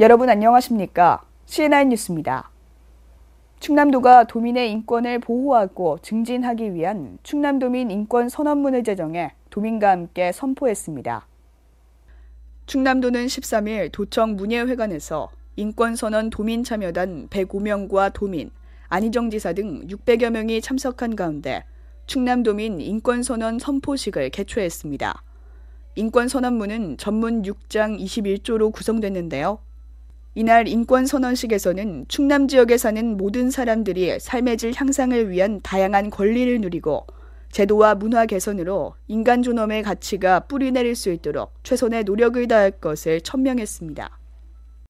여러분 안녕하십니까? CNI 뉴스입니다. 충남도가 도민의 인권을 보호하고 증진하기 위한 충남도민 인권 선언문을 제정해 도민과 함께 선포했습니다. 충남도는 13일 도청 문예회관에서 인권선언 도민 참여단 105명과 도민, 안희정 지사 등 600여 명이 참석한 가운데 충남도민 인권선언 선포식을 개최했습니다. 인권선언문은 전문 6장 21조로 구성됐는데요. 이날 인권선언식에서는 충남 지역에 사는 모든 사람들이 삶의 질 향상을 위한 다양한 권리를 누리고 제도와 문화 개선으로 인간 존엄의 가치가 뿌리 내릴 수 있도록 최선의 노력을 다할 것을 천명했습니다.